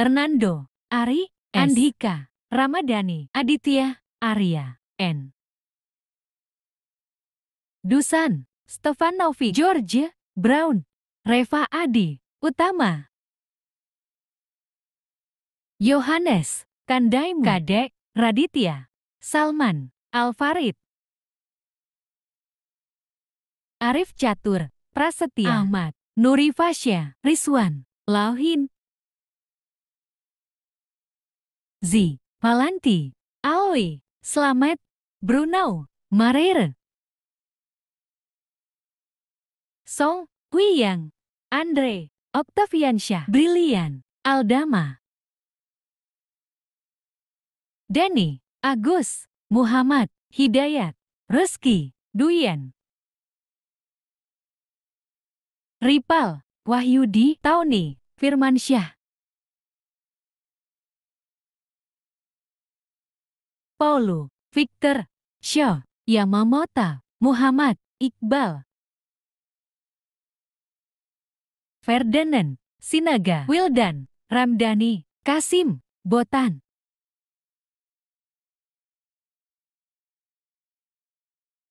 Hernando, Ari, S. Andika, Ramadhani, Aditya, Arya, N. Dusan, Novi, George, Brown, Reva Adi, Utama. Yohanes, Kandaim Kadek, Raditya, Salman, Alfarid. Arif Catur, Prasetya, Ahmad, Nurifasya, Riswan, Rizwan, Lauhin, Zi, Malanti, Aoi, Slamet, Brunau, Marer. Song, Huiyang, Andre, Octaviansyah, Brilian, Aldama. Denny, Agus, Muhammad, Hidayat, Reski, Duyan. Ripal, Wahyudi, Tauni, Firmansyah. Paulo, Victor, Shaw, Yamamoto, Muhammad, Iqbal. Ferdinand, Sinaga, Wildan, Ramdhani, Kasim, Botan,